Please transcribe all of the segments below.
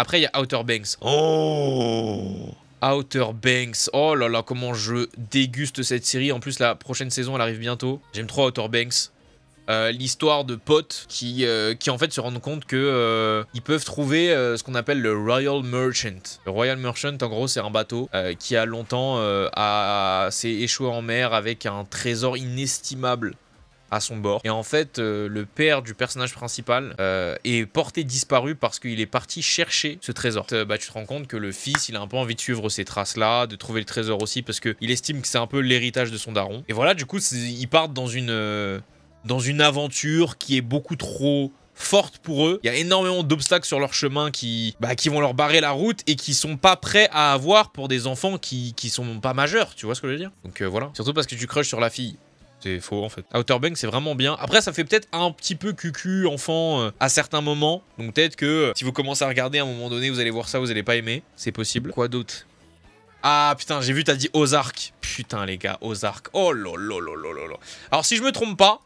Après, il y a Outer Banks. Oh Outer Banks. Oh là là, comment je déguste cette série. En plus, la prochaine saison, elle arrive bientôt. J'aime trop Outer Banks. Euh, l'histoire de potes qui, euh, qui en fait se rendent compte que euh, ils peuvent trouver ce qu'on appelle le Royal Merchant. Le Royal Merchant, en gros, c'est un bateau qui a longtemps s'est échoué en mer avec un trésor inestimable à son bord. Et en fait, euh, le père du personnage principal euh, est porté disparu parce qu'il est parti chercher ce trésor. Euh, bah, tu te rends compte que le fils, il a un peu envie de suivre ces traces-là, de trouver le trésor aussi parce qu'il estime que c'est un peu l'héritage de son daron. Et voilà, du coup, ils partent dans une, dans une aventure qui est beaucoup trop forte pour eux. Il y a énormément d'obstacles sur leur chemin qui, bah, qui vont leur barrer la route et qui sont pas prêts à avoir pour des enfants qui, qui sont pas majeurs. Tu vois ce que je veux dire Donc voilà. Surtout parce que tu crushes sur la fille. C'est faux en fait. Outer bank, c'est vraiment bien. Après ça fait peut-être un petit peu cucu enfant euh, à certains moments. Donc peut-être que euh, si vous commencez à regarder à un moment donné, vous allez voir ça, vous allez pas aimer. C'est possible. Quoi d'autre ah putain, j'ai vu, t'as dit Ozark. Putain les gars, Ozark. Oh là. Alors si je me trompe pas,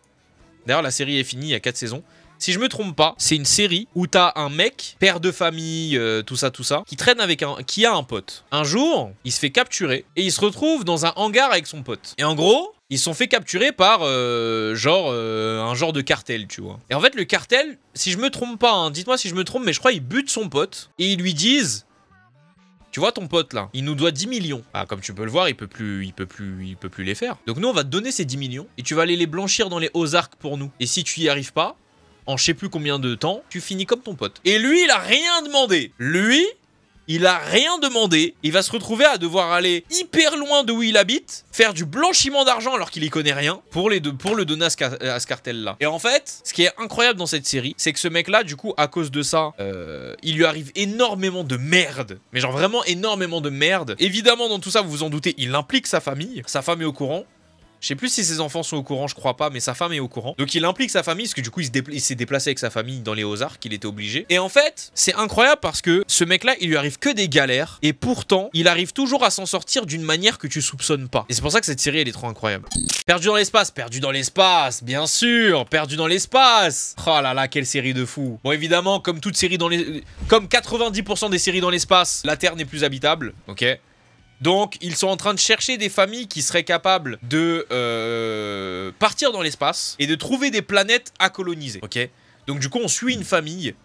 d'ailleurs la série est finie, il y a 4 saisons. Si je me trompe pas, c'est une série où t'as un mec, père de famille, euh, tout ça, tout ça, qui traîne avec un, qui a un pote. Un jour, il se fait capturer et il se retrouve dans un hangar avec son pote. Et en gros, ils sont fait capturer par euh, genre euh, un genre de cartel, tu vois. Et en fait, le cartel, si je me trompe pas, hein, dites-moi si je me trompe, mais je crois il bute son pote et ils lui disent tu vois ton pote là, il nous doit 10 millions. Ah comme tu peux le voir, il peut plus il peut plus il peut plus les faire. Donc nous on va te donner ces 10 millions et tu vas aller les blanchir dans les hauts arcs pour nous. Et si tu y arrives pas, en je sais plus combien de temps, tu finis comme ton pote. Et lui, il a rien demandé. Lui, il a rien demandé. Il va se retrouver à devoir aller hyper loin de où il habite, faire du blanchiment d'argent alors qu'il y connaît rien, pour, les deux, pour le donner à euh, ce, cartel-là. Et en fait, ce qui est incroyable dans cette série, c'est que ce mec-là, du coup, à cause de ça, euh, il lui arrive énormément de merde. Mais genre vraiment énormément de merde. Évidemment, dans tout ça, vous vous en doutez, il implique sa famille. Sa femme est au courant. Je sais plus si ses enfants sont au courant, je crois pas, mais sa femme est au courant. Donc il implique sa famille, parce que du coup il s'est déplacé avec sa famille dans les Ozarks, qu'il était obligé. Et en fait, c'est incroyable parce que ce mec-là, il lui arrive que des galères, et pourtant, il arrive toujours à s'en sortir d'une manière que tu soupçonnes pas. Et c'est pour ça que cette série, elle est trop incroyable. Perdu dans l'espace, perdu dans l'espace, bien sûr, perdu dans l'espace. Oh là là, quelle série de fou. Bon, évidemment, comme toute série dans les... Comme 90% des séries dans l'espace, la Terre n'est plus habitable, ok donc, ils sont en train de chercher des familles qui seraient capables de euh, partir dans l'espace et de trouver des planètes à coloniser. Ok Donc, du coup, on suit une famille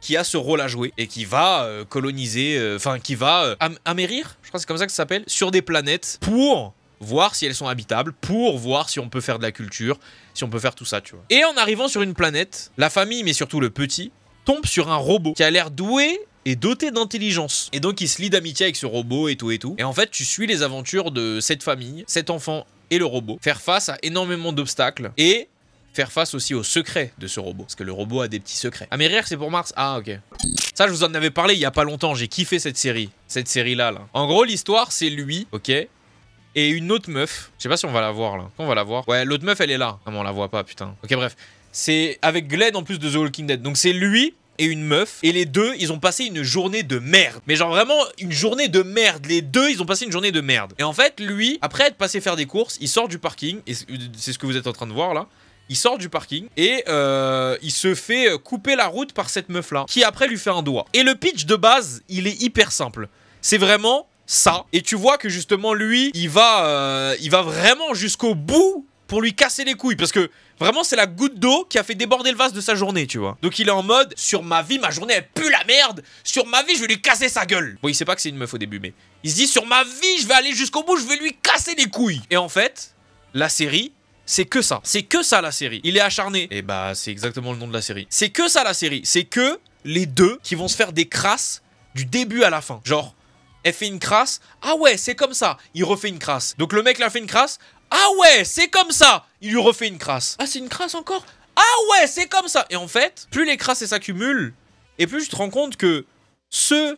qui a ce rôle à jouer et qui va euh, coloniser, euh, enfin, qui va amérir, je crois que c'est comme ça que ça s'appelle, sur des planètes pour voir si elles sont habitables, pour voir si on peut faire de la culture, si on peut faire tout ça, tu vois. Et en arrivant sur une planète, la famille, mais surtout le petit, tombe sur un robot qui a l'air doué est doté d'intelligence. Et donc il se lie d'amitié avec ce robot et tout et tout. Et en fait, tu suis les aventures de cette famille, cet enfant et le robot, faire face à énormément d'obstacles et faire face aussi au secrets de ce robot. Parce que le robot a des petits secrets. Ah mais rire c'est pour Mars Ah ok. Ça je vous en avais parlé il y a pas longtemps, j'ai kiffé cette série. Cette série là là. En gros l'histoire c'est lui, ok et une autre meuf, je sais pas si on va la voir là. On va la voir. Ouais, l'autre meuf, elle est là. Ah, mais on la voit pas, putain. Ok, bref. C'est avec Glenn en plus de The Walking Dead. Donc c'est lui et une meuf. Et les deux, ils ont passé une journée de merde. Mais genre vraiment une journée de merde. Les deux, ils ont passé une journée de merde. Et en fait, lui, après être passé faire des courses, il sort du parking. Et c'est ce que vous êtes en train de voir là. Il sort du parking et euh, il se fait euh, couper la route par cette meuf là, qui après lui fait un doigt. Et le pitch de base, il est hyper simple. C'est vraiment ça. Et tu vois que justement lui, il va, euh, il va vraiment jusqu'au bout pour lui casser les couilles parce que vraiment c'est la goutte d'eau qui a fait déborder le vase de sa journée, tu vois. Donc il est en mode sur ma vie, ma journée elle pue la merde, sur ma vie je vais lui casser sa gueule. Bon, il sait pas que c'est une meuf au début mais il se dit sur ma vie, je vais aller jusqu'au bout, je vais lui casser les couilles. Et en fait, la série c'est que ça. C'est que ça la série. Il est acharné. Et bah, c'est exactement le nom de la série. C'est que ça la série. C'est que les deux qui vont se faire des crasses du début à la fin. Genre, elle fait une crasse. Ah ouais, c'est comme ça. Il refait une crasse. Donc le mec, là fait une crasse. Ah ouais, c'est comme ça Il lui refait une crasse. Ah, c'est une crasse encore Ah ouais, c'est comme ça Et en fait, plus les crasses s'accumulent, et plus je te rends compte que ce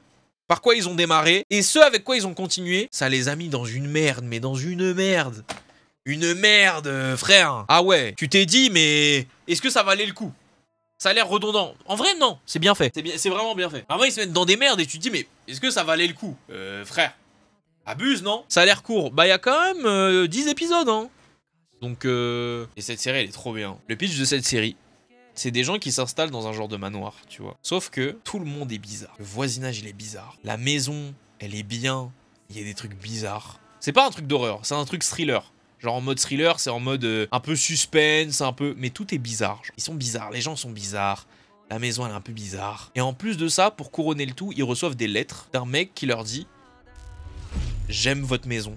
par quoi ils ont démarré et ce avec quoi ils ont continué, ça les a mis dans une merde, mais dans une merde Une merde, euh, frère Ah ouais, tu t'es dit, mais est-ce que ça valait le coup ça a l'air redondant. En vrai, non, c'est bien fait. C'est vraiment bien fait. Avant, ils se mettent dans des merdes et tu te dis, mais est-ce que ça valait le coup, euh, frère Abuse, non Ça a l'air court. Bah, il y a quand même 10 euh, épisodes, hein. Donc, euh... Et cette série, elle est trop bien. Le pitch de cette série, c'est des gens qui s'installent dans un genre de manoir, tu vois. Sauf que tout le monde est bizarre. Le voisinage, il est bizarre. La maison, elle est bien. Il y a des trucs bizarres. C'est pas un truc d'horreur, c'est un truc thriller. Genre en mode thriller, c'est en mode euh, un peu suspense, un peu... Mais tout est bizarre. Ils sont bizarres, les gens sont bizarres. La maison, elle est un peu bizarre. Et en plus de ça, pour couronner le tout, ils reçoivent des lettres d'un mec qui leur dit j'aime votre maison.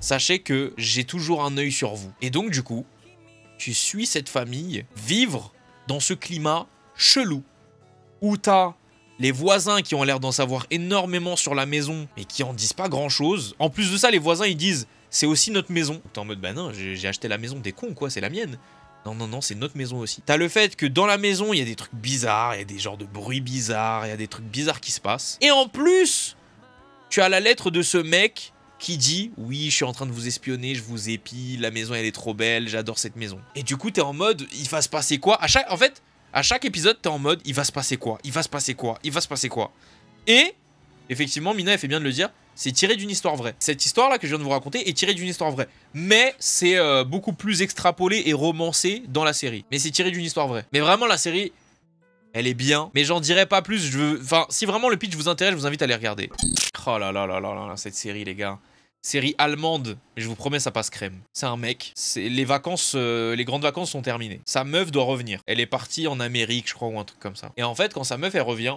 Sachez que j'ai toujours un œil sur vous. Et donc du coup, tu suis cette famille vivre dans ce climat chelou où t'as les voisins qui ont l'air d'en savoir énormément sur la maison mais qui en disent pas grand chose. En plus de ça, les voisins ils disent c'est aussi notre maison. T'es en mode bah non, j'ai acheté la maison des cons quoi, c'est la mienne. Non, non, non, c'est notre maison aussi. T'as le fait que dans la maison, il y a des trucs bizarres, il y a des genres de bruits bizarres, il y a des trucs bizarres qui se passent. Et en plus, tu as la lettre de ce mec qui dit oui je suis en train de vous espionner, je vous épie, la maison elle est trop belle, j'adore cette maison. Et du coup t'es en mode il va se passer quoi à chaque, En fait à chaque épisode t'es en mode il va se passer quoi, il va se passer quoi, il va se passer quoi. Et effectivement Mina elle fait bien de le dire, c'est tiré d'une histoire vraie. Cette histoire-là que je viens de vous raconter est tirée d'une histoire vraie. Mais c'est euh, beaucoup plus extrapolé et romancé dans la série. Mais c'est tiré d'une histoire vraie. Mais vraiment, la série, elle est bien. Mais j'en dirai pas plus. Je Enfin, si vraiment le pitch vous intéresse, je vous invite à aller regarder. Oh là là là là là, là cette série, les gars série allemande, mais je vous promets ça passe crème. C'est un mec, les vacances, euh, les grandes vacances sont terminées. Sa meuf doit revenir. Elle est partie en Amérique, je crois, ou un truc comme ça. Et en fait, quand sa meuf elle revient,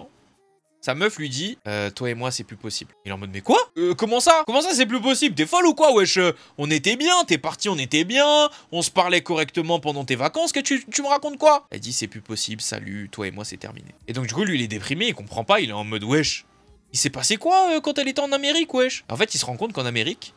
sa meuf lui dit euh, Toi et moi, c'est plus possible. Il est en mode Mais quoi euh, Comment ça Comment ça, c'est plus possible T'es folle ou quoi, wesh euh, On était bien, t'es parti, on était bien, on se parlait correctement pendant tes vacances, que tu, me racontes quoi Elle dit C'est plus possible, salut, toi et moi, c'est terminé. Et donc, du coup, lui, il est déprimé, il comprend pas, il est en mode Wesh, il s'est passé quoi quand elle était en Amérique, wesh En fait, il se rend compte qu'en Amérique,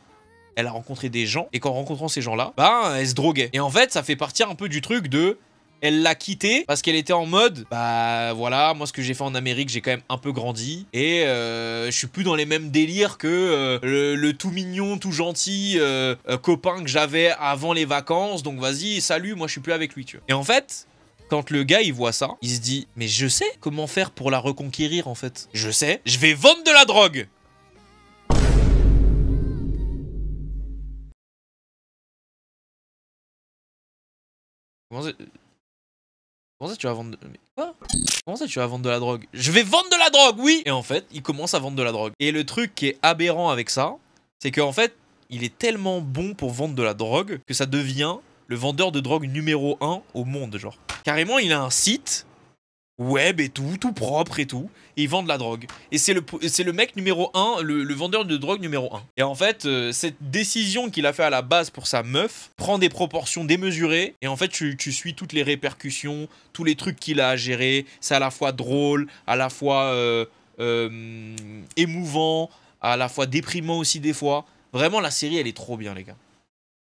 elle a rencontré des gens, et qu'en rencontrant ces gens-là, bah, elle se droguait. Et en fait, ça fait partir un peu du truc de elle l'a quitté parce qu'elle était en mode bah voilà moi ce que j'ai fait en Amérique j'ai quand même un peu grandi et euh, je suis plus dans les mêmes délires que euh, le, tout mignon tout gentil euh, copain que j'avais avant les vacances donc vas-y salut moi je suis plus avec lui tu vois et en fait quand le gars il voit ça, il se dit mais je sais comment faire pour la reconquérir en fait. Je sais, je vais vendre de la drogue. Comment Comment ça tu vas vendre de... ça tu vas vendre de la drogue Je vais vendre de la drogue, oui Et en fait, il commence à vendre de la drogue. Et le truc qui est aberrant avec ça, c'est qu'en fait, il est tellement bon pour vendre de la drogue que ça devient le vendeur de drogue numéro 1 au monde, genre. Carrément, il a un site web et tout, tout propre et tout. Et ils vendent la drogue. Et c'est le, le mec numéro 1, le, vendeur de drogue numéro 1. Et en fait, euh, cette décision qu'il a fait à la base pour sa meuf prend des proportions démesurées. Et en fait, tu, tu suis toutes les répercussions, tous les trucs qu'il a à gérer. C'est à la fois drôle, à la fois euh, euh, émouvant, à la fois déprimant aussi des fois. Vraiment, la série, elle est trop bien, les gars.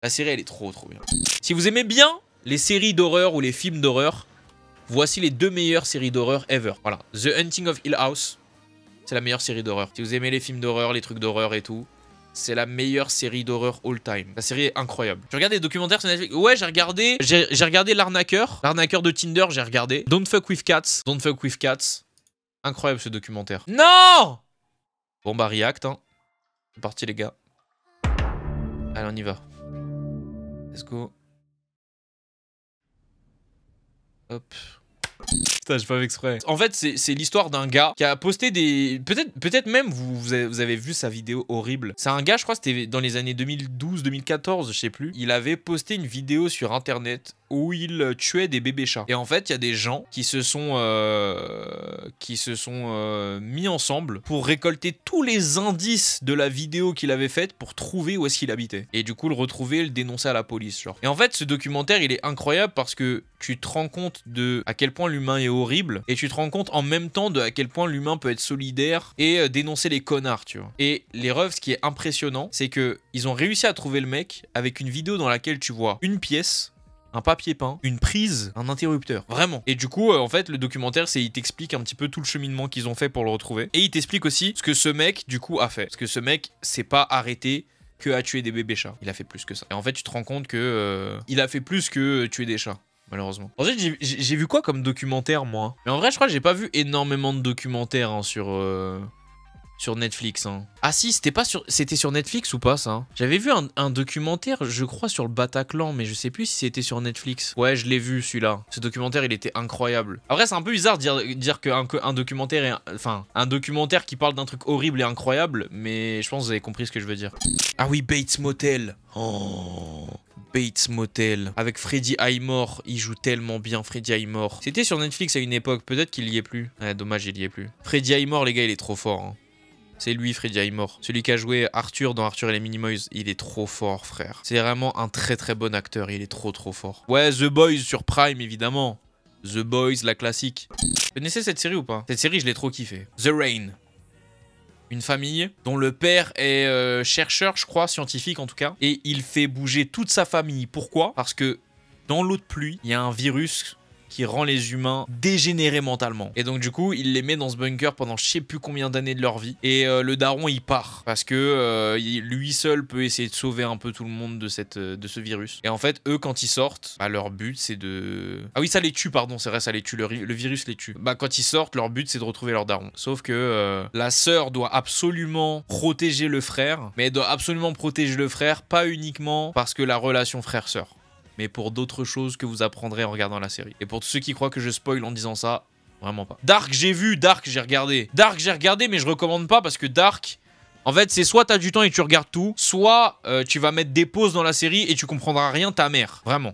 La série, elle est trop, trop bien. Si vous aimez bien les séries d'horreur ou les films d'horreur, Voici les deux meilleures séries d'horreur ever. Voilà, The Hunting of Hill House, c'est la meilleure série d'horreur. Si vous aimez les films d'horreur, les trucs d'horreur et tout, c'est la meilleure série d'horreur all time. La série est incroyable. Je regardé des documentaires sur Netflix. Ouais, j'ai regardé, j'ai regardé l'arnaqueur, l'arnaqueur de Tinder, j'ai regardé. Don't fuck with cats, Don't fuck with cats. Incroyable ce documentaire. Non Bon bah react hein. C'est parti les gars. Allez, on y va. Let's go. Hop. Putain, j'ai pas exprès. En fait, c'est l'histoire d'un gars qui a posté des... Peut-être peut, -être, même vous, avez, vu sa vidéo horrible. C'est un gars, je crois, c'était dans les années 2012-2014, je sais plus. Il avait posté une vidéo sur Internet où il euh, tuait des bébés chats. Et en fait, il y a des gens qui se sont, euh, qui se sont euh, mis ensemble pour récolter tous les indices de la vidéo qu'il avait faite pour trouver où est-ce qu'il habitait. Et du coup, le retrouver, le dénoncer à la police. Genre. Et en fait, ce documentaire, il est incroyable parce que tu te rends compte de à quel point l'humain est horrible et tu te rends compte en même temps de à quel point l'humain peut être solidaire et dénoncer les connards, tu vois. Et les refs, ce qui est impressionnant, c'est que ils ont réussi à trouver le mec avec une vidéo dans laquelle tu vois une pièce un papier peint, une prise, un interrupteur. Vraiment. Et du coup, euh, en fait, le documentaire, c'est il t'explique un petit peu tout le cheminement qu'ils ont fait pour le retrouver. Et il t'explique aussi ce que ce mec, du coup, a fait. Parce que ce mec s'est pas arrêté que à tuer des bébés chats. Il a fait plus que ça. Et en fait, tu te rends compte que euh, il a fait plus que euh, tuer des chats malheureusement. Ensuite, j'ai vu quoi comme documentaire, moi Mais en vrai, je crois que j'ai pas vu énormément de documentaires hein, sur, sur Netflix. Hein. Ah si, c'était pas sur, c'était sur Netflix ou pas ça hein. J'avais vu un, documentaire, je crois, sur le Bataclan, mais je sais plus si c'était sur Netflix. Ouais, je l'ai vu celui-là. Ce documentaire, il était incroyable. Après, c'est un peu bizarre de dire, dire qu'un un documentaire, enfin, un documentaire qui parle d'un truc horrible et incroyable, mais je pense que vous avez compris ce que je veux dire. Ah oui, Bates Motel. Oh. Bates Motel avec Freddy Highmore. Il joue tellement bien Freddy Highmore. C'était sur Netflix à une époque, peut-être qu'il y est plus. Ah, dommage, il y est plus. Freddy Highmore, les gars, il est trop fort. Hein. C'est lui, Freddy Aymor. Celui qui a joué Arthur dans Arthur et les Minimoys. Il est trop fort, frère. C'est vraiment un très très bon acteur. Il est trop trop fort. Ouais, The Boys sur Prime, évidemment. The Boys, la classique. Vous connaissez cette série ou pas Cette série, je l'ai trop kiffée. The Rain. Une famille dont le père est euh, chercheur, je crois, scientifique en tout cas. Et il fait bouger toute sa famille. Pourquoi Parce que dans l'eau de pluie, il y a un virus qui rend les humains dégénérés mentalement. Et donc du coup, il les met dans ce bunker pendant je sais plus combien d'années de leur vie. Et euh, le daron, il part parce que euh, lui seul peut essayer de sauver un peu tout le monde de cette euh, de ce virus. Et en fait, eux quand ils sortent, bah, leur but c'est de ah oui ça les tue pardon, c'est vrai ça les tue le, virus les tue. Bah quand ils sortent, leur but c'est de retrouver leur daron. Sauf que la sœur doit absolument protéger le frère, mais elle doit absolument protéger le frère, pas uniquement parce que la relation frère-sœur mais pour d'autres choses que vous apprendrez en regardant la série. Et pour tous ceux qui croient que je spoil en disant ça, vraiment pas. Dark, j'ai vu, Dark, j'ai regardé. Dark, j'ai regardé, mais je recommande pas parce que Dark... En fait, c'est soit t'as du temps et tu regardes tout, soit euh, tu vas mettre des pauses dans la série et tu comprendras rien ta mère. Vraiment.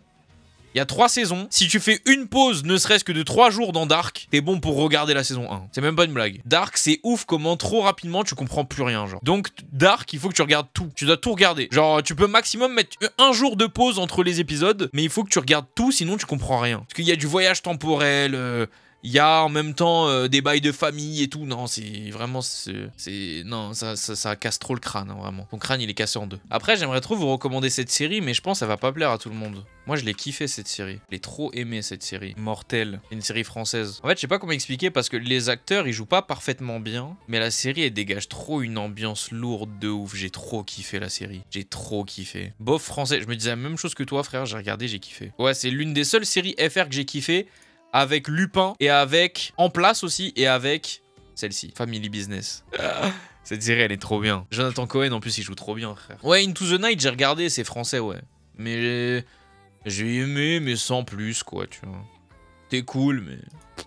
Il y a trois saisons. Si tu fais une pause, ne serait-ce que de trois jours dans Dark, t'es bon pour regarder la saison 1. C'est même pas une blague. Dark, c'est ouf comment trop rapidement tu comprends plus rien, genre. Donc, Dark, il faut que tu regardes tout. Tu dois tout regarder. Genre, tu peux maximum mettre un jour de pause entre les épisodes, mais il faut que tu regardes tout, sinon tu comprends rien. Parce qu'il y a du voyage temporel, euh, il y a en même temps euh, des bails de famille et tout. Non, c'est vraiment. c'est Non, ça, ça, casse trop le crâne, hein, vraiment. Ton crâne, il est cassé en deux. Après, j'aimerais trop vous recommander cette série, mais je pense que ça va pas plaire à tout le monde. Moi, je l'ai kiffé cette série. Je l'ai trop aimé cette série. Mortelle. Une série française. En fait, je sais pas comment expliquer parce que les acteurs, ils jouent pas parfaitement bien. Mais la série, elle dégage trop une ambiance lourde de ouf. J'ai trop kiffé la série. J'ai trop kiffé. Bof français. Je me disais la même chose que toi, frère. J'ai regardé, j'ai kiffé. Ouais, c'est l'une des seules séries FR que j'ai kiffé avec Lupin et avec En Place aussi et avec celle-ci, Family Business. Cette série, elle est trop bien. Jonathan Cohen, en plus, il joue trop bien, frère. Ouais, Into the Night, j'ai regardé, c'est français, ouais. Mais j'ai aimé, mais sans plus, quoi, tu vois. T'es cool, mais...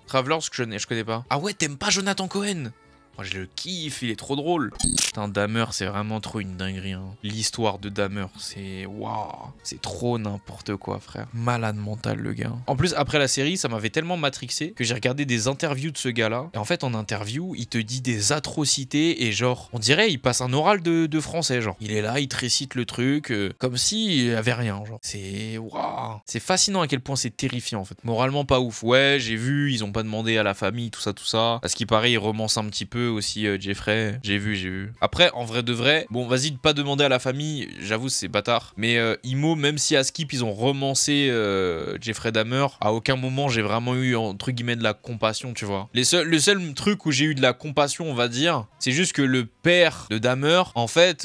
Travelers, je, je connais pas. Ah ouais, t'aimes pas Jonathan Cohen moi, je le kiffe, il est trop drôle. Putain, Damer, c'est vraiment trop une dinguerie. Hein. L'histoire de Damer, c'est. Waouh C'est trop n'importe quoi, frère. Malade mental, le gars. En plus, après la série, ça m'avait tellement matrixé que j'ai regardé des interviews de ce gars-là. Et en fait, en interview, il te dit des atrocités et genre, on dirait, il passe un oral de, de français, genre. Il est là, il te récite le truc, euh, comme s'il avait rien, genre. C'est. Waouh C'est fascinant à quel point c'est terrifiant, en fait. Moralement, pas ouf. Ouais, j'ai vu, ils ont pas demandé à la famille, tout ça, tout ça. À ce qui paraît, il romance un petit peu aussi, euh, Jeffrey. J'ai vu, j'ai vu. Après, en vrai de vrai, bon, vas-y, de pas demander à la famille, j'avoue, c'est bâtard. Mais euh, Imo, même si à Skip, ils ont romancé euh, Jeffrey Dahmer, à aucun moment j'ai vraiment eu, entre guillemets, de la compassion, tu vois. Les seuls, le seul truc où j'ai eu de la compassion, on va dire, c'est juste que le père de Dahmer, en fait,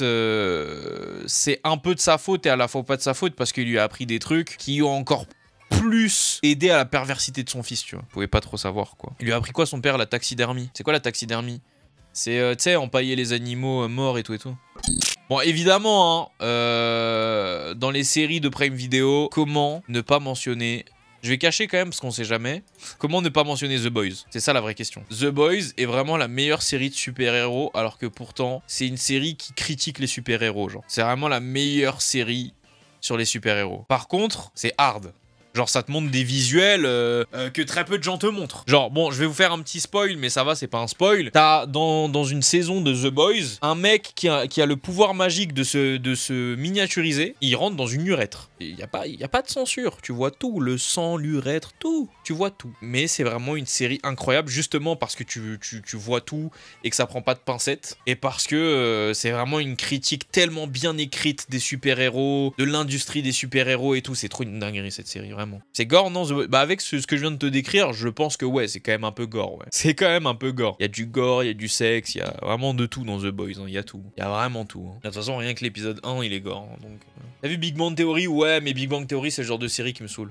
c'est un peu de sa faute et à la fois pas de sa faute parce qu'il lui a appris des trucs qui ont encore plus aidé à la perversité de son fils, tu vois. Vous pouvez pas trop savoir, quoi. Il lui a appris quoi son père La taxidermie. C'est quoi la taxidermie c'est, euh, tu sais, empailler les animaux euh, morts et tout et tout. Bon, évidemment, hein, euh, dans les séries de Prime Vidéo, comment ne pas mentionner... Je vais cacher quand même, parce qu'on sait jamais. Comment ne pas mentionner The Boys C'est ça la vraie question. The Boys est vraiment la meilleure série de super-héros, alors que pourtant, c'est une série qui critique les super-héros, genre. C'est vraiment la meilleure série sur les super-héros. Par contre, c'est hard. Genre, ça te montre des visuels euh, euh, que très peu de gens te montrent. Genre, bon, je vais vous faire un petit spoil, mais ça va, c'est pas un spoil. T'as dans, une saison de The Boys un mec qui a, le pouvoir magique de se, de se miniaturiser. Il rentre dans une urètre. Il n'y a, pas, y a pas de censure. Tu vois tout. Le sang, l'urètre, tout. Tu vois tout. Mais c'est vraiment une série incroyable, justement parce que tu, tu, tu, vois tout et que ça prend pas de pincettes. Et parce que euh, c'est vraiment une critique tellement bien écrite des super-héros, de l'industrie des super-héros et tout. C'est trop une dinguerie cette série. C'est gore, non the... Bah avec ce, que je viens de te décrire, je pense que ouais, c'est quand même un peu gore, ouais. C'est quand même un peu gore. Il y a du gore, il y a du sexe, il y a vraiment de tout dans The Boys, hein. il y a tout. Il y a vraiment tout. Hein. De toute façon, rien que l'épisode 1, il est gore. Hein, donc. Euh. T'as vu Big Bang Theory Ouais, mais Big Bang Theory, c'est le genre de série qui me saoule.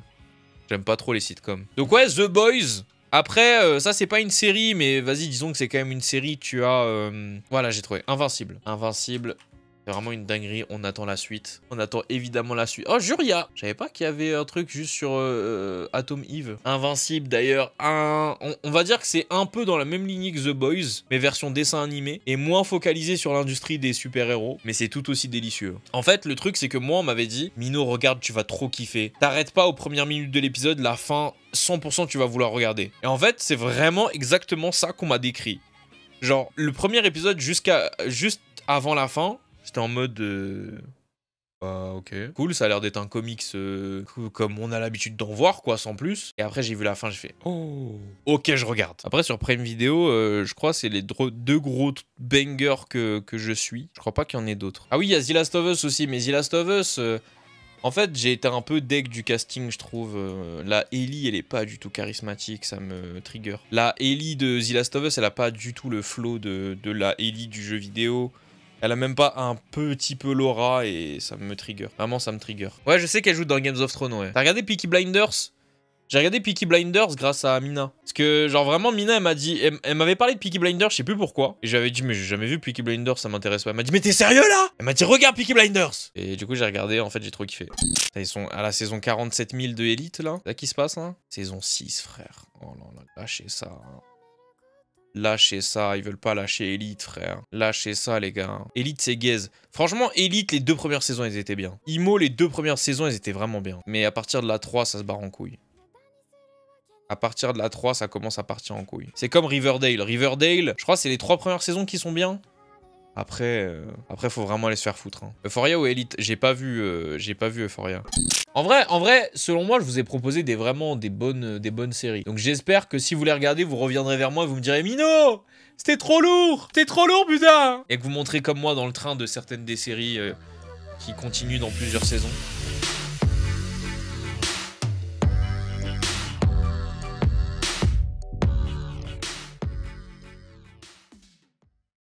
J'aime pas trop les sitcoms. Donc ouais, The Boys, après, euh, ça c'est pas une série, mais vas-y, disons que c'est quand même une série. Tu as, euh, voilà, j'ai trouvé Invincible. Invincible, Vraiment une dinguerie, on attend la suite. On attend évidemment la suite. Oh, Juria Je savais pas qu'il y avait un truc juste sur euh, euh, Atom Eve. Invincible d'ailleurs, On, va dire que c'est un peu dans la même lignée que The Boys, mais version dessin animé, et moins focalisé sur l'industrie des super-héros, mais c'est tout aussi délicieux. En fait, le truc, c'est que moi, on m'avait dit, Mino, regarde, tu vas trop kiffer. T'arrêtes pas aux premières minutes de l'épisode, la fin, 100% tu vas vouloir regarder. Et en fait, c'est vraiment exactement ça qu'on m'a décrit. Genre, le premier épisode jusqu'à juste avant la fin, J'étais en mode. Euh... Bah, ok. Cool, ça a l'air d'être un comics euh, comme on a l'habitude d'en voir, quoi, sans plus. Et après, j'ai vu la fin, j'ai fait Oh, ok, je regarde. Après, sur Prime Vidéo, euh, je crois c'est les deux gros bangers que, que, je suis. Je crois pas qu'il y en ait d'autres. Ah oui, il y a The Last Us aussi, mais The Last of Us. Euh, en fait, j'ai été un peu deck du casting, je trouve. la Ellie, elle est pas du tout charismatique, ça me trigger. La Ellie de The Last of Us, elle a pas du tout le flow de, de la Ellie du jeu vidéo. Elle a même pas un petit peu l'aura et ça me trigger. Vraiment, ça me trigger. Ouais, je sais qu'elle joue dans Games of Thrones, ouais. T'as regardé Peaky Blinders j'ai regardé Peaky Blinders grâce à Mina. Parce que, genre, vraiment, Mina, elle m'a dit. Elle, m'avait parlé de Peaky Blinders, je sais plus pourquoi. Et j'avais dit, mais j'ai jamais vu Peaky Blinders, ça m'intéresse pas. Elle m'a dit, mais t'es sérieux là Elle m'a dit, regarde Peaky Blinders Et du coup, j'ai regardé, en fait, j'ai trop kiffé. Ils sont à la saison 47 000 de Elite, là. là qui se passe, hein Saison 6, frère. Oh là là, lâchez ça. Hein. Lâchez ça, ils veulent pas lâcher Elite, frère. Lâchez ça, les gars. Elite, c'est gaze. Franchement, Elite, les deux premières saisons, elles étaient bien. Imo, les deux premières saisons, elles étaient vraiment bien. Mais à partir de la 3, ça se barre en couille. À partir de la 3, ça commence à partir en couille. C'est comme Riverdale. Riverdale, je crois, c'est les trois premières saisons qui sont bien. Après, euh, après, faut vraiment aller se faire foutre. Hein. Euphoria ou Elite J'ai pas vu, euh, j'ai pas vu Euphoria. En vrai, en vrai, selon moi, je vous ai proposé des vraiment des bonnes, des bonnes séries. Donc j'espère que si vous les regardez, vous reviendrez vers moi et vous me direz Mino, c'était trop lourd, c'était trop lourd, putain Et que vous montrez comme moi dans le train de certaines des séries euh, qui continuent dans plusieurs saisons.